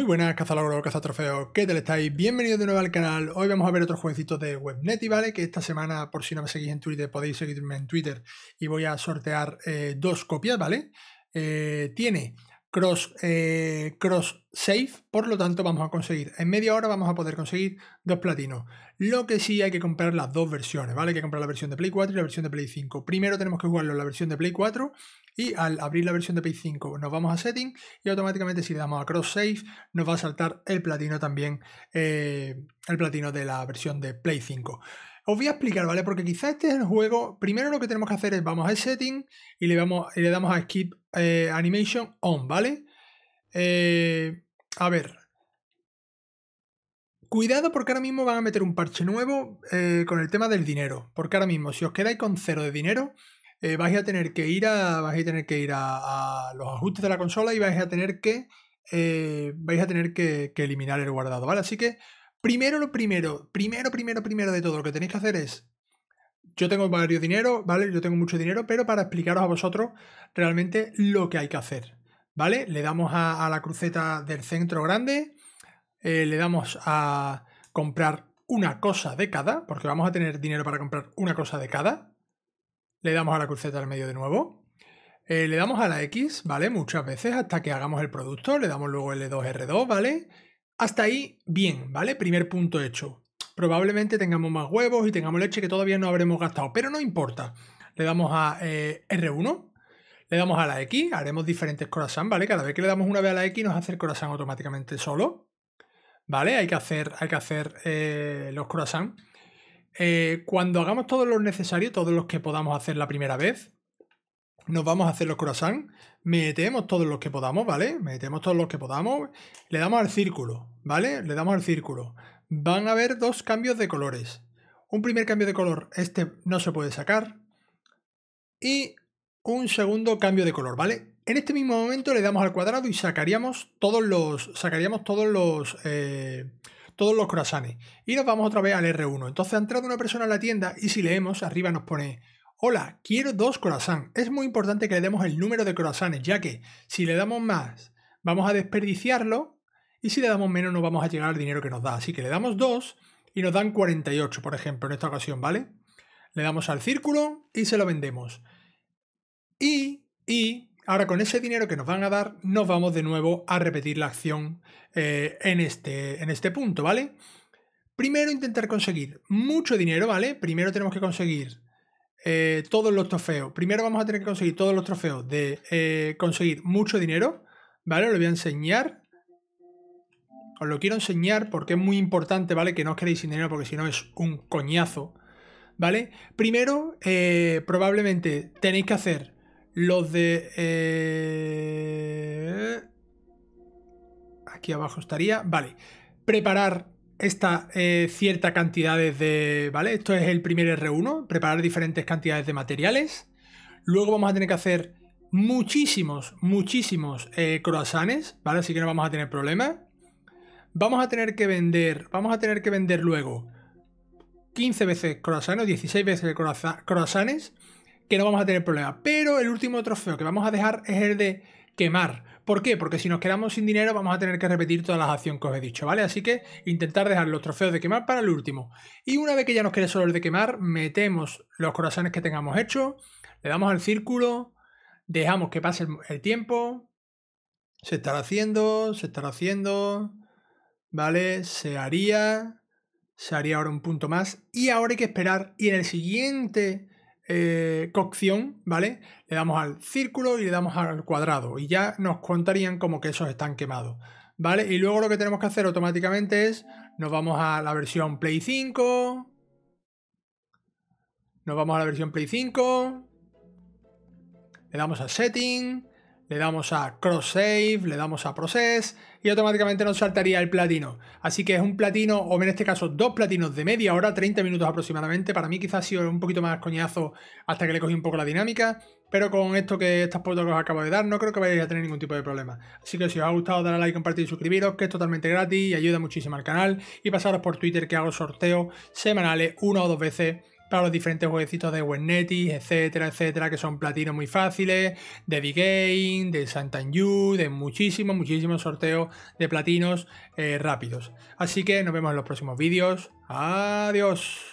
Muy buenas, cazalogros, cazatrofeos, ¿qué tal estáis? Bienvenidos de nuevo al canal. Hoy vamos a ver otro jueguecitos de WebNet y ¿vale? Que esta semana, por si no me seguís en Twitter, podéis seguirme en Twitter y voy a sortear eh, dos copias, ¿vale? Eh, tiene cross, eh, cross save, por lo tanto vamos a conseguir, en media hora vamos a poder conseguir dos platinos. Lo que sí hay que comprar las dos versiones, ¿vale? Hay que comprar la versión de Play 4 y la versión de Play 5. Primero tenemos que jugarlo en la versión de Play 4 y al abrir la versión de Play 5 nos vamos a Setting y automáticamente si le damos a Cross Save nos va a saltar el platino también, eh, el platino de la versión de Play 5. Os voy a explicar, ¿vale? Porque quizás este es el juego. Primero lo que tenemos que hacer es vamos a Setting y le, vamos, y le damos a Skip eh, Animation On, ¿vale? Eh, a ver, Cuidado porque ahora mismo van a meter un parche nuevo con el tema del dinero. Porque ahora mismo, si os quedáis con cero de dinero, eh, vais a tener que ir a. a tener que ir a, los ajustes de la consola y eh, vais a tener que. vais a tener que, eliminar el guardado, ¿vale? Así que primero lo primero, primero, primero, primero de todo, lo que tenéis que hacer es yo tengo varios dinero, ¿vale? Yo tengo mucho dinero, pero para explicaros a vosotros realmente lo que hay que hacer, ¿vale? Le damos a, la cruceta del centro grande, eh, le damos a comprar una cosa de cada, porque vamos a tener dinero para comprar una cosa de cada, le damos a la cruceta al medio de nuevo. Eh, le damos a la X, ¿vale? Muchas veces hasta que hagamos el producto. Le damos luego L2R2, e ¿vale? Hasta ahí, bien, ¿vale? Primer punto hecho. Probablemente tengamos más huevos y tengamos leche que todavía no habremos gastado, pero no importa. Le damos a eh, R1, le damos a la X, haremos diferentes croissants, ¿vale? Cada vez que le damos una vez a la X nos hace el corazón automáticamente solo. ¿Vale? Hay que hacer, hay que hacer eh, los croissants. Eh, cuando hagamos todo lo necesario, todos los que podamos hacer la primera vez, nos vamos a hacer los croissants, metemos todos los que podamos, ¿vale? Metemos todos los que podamos, le damos al círculo, ¿vale? Le damos al círculo. Van a haber dos cambios de colores. Un primer cambio de color, este no se puede sacar. Y un segundo cambio de color, ¿vale? En este mismo momento le damos al cuadrado y sacaríamos todos los, sacaríamos todos los, eh, todos los croissants. Y nos vamos otra vez al R1. Entonces ha entrado una persona a la tienda y si leemos, arriba nos pone Hola, quiero dos croissants. Es muy importante que le demos el número de croissants, ya que si le damos más, vamos a desperdiciarlo y si le damos menos, no vamos a llegar al dinero que nos da. Así que le damos dos y nos dan 48, por ejemplo, en esta ocasión, ¿vale? Le damos al círculo y se lo vendemos. Y, y, ahora con ese dinero que nos van a dar, nos vamos de nuevo a repetir la acción eh, en, este, en este punto, ¿vale? Primero intentar conseguir mucho dinero, ¿vale? Primero tenemos que conseguir eh, todos los trofeos. Primero vamos a tener que conseguir todos los trofeos de eh, conseguir mucho dinero, ¿vale? Os lo voy a enseñar. Os lo quiero enseñar porque es muy importante, ¿vale? Que no os quedéis sin dinero porque si no es un coñazo, ¿vale? Primero, probablemente tenéis que hacer los de... Eh, aquí abajo estaría. Vale. Preparar esta eh, cierta cantidades de... ¿Vale? Esto es el primer R1. Preparar diferentes cantidades de materiales. Luego vamos a tener que hacer muchísimos, muchísimos eh, ¿vale? Así que no vamos a tener problemas. Vamos a tener que vender, vamos a tener que vender luego 15 veces croissants, 16 veces croissants, que no vamos a tener problema, Pero el último trofeo que vamos a dejar es el de quemar. ¿Por qué? Porque si nos quedamos sin dinero vamos a tener que repetir todas las acciones que os he dicho, ¿vale? Así que intentar dejar los trofeos de quemar para el último. Y una vez que ya nos quede solo el de quemar, metemos los corazones que tengamos hecho, le damos al círculo, dejamos que pase el, tiempo. Se estará haciendo, se estará haciendo, ¿vale? Se haría, se haría ahora un punto más. Y ahora hay que esperar y en el siguiente eh, cocción, ¿vale? Le damos al círculo y le damos al cuadrado y ya nos contarían como que esos están quemados, ¿vale? Y luego lo que tenemos que hacer automáticamente es, nos vamos a la versión Play 5, nos vamos a la versión Play 5, le damos a Setting, le damos a Cross Save, le damos a Process y automáticamente nos saltaría el platino. Así que es un platino, o en este caso dos platinos de media hora, 30 minutos aproximadamente. Para mí quizás ha sido un poquito más coñazo hasta que le cogí un poco la dinámica, pero con esto que estas fotos que os acabo de dar no creo que vayáis a tener ningún tipo de problema. Así que si os ha gustado darle a like, compartir y suscribiros, que es totalmente gratis y ayuda muchísimo al canal. Y pasaros por Twitter que hago sorteos semanales una o dos veces para los diferentes jueguecitos de Webnetis, etcétera, etcétera, que son platinos muy fáciles, de Big Game, de Santa de muchísimos, muchísimos sorteos de platinos eh, rápidos. Así que nos vemos en los próximos vídeos. Adiós.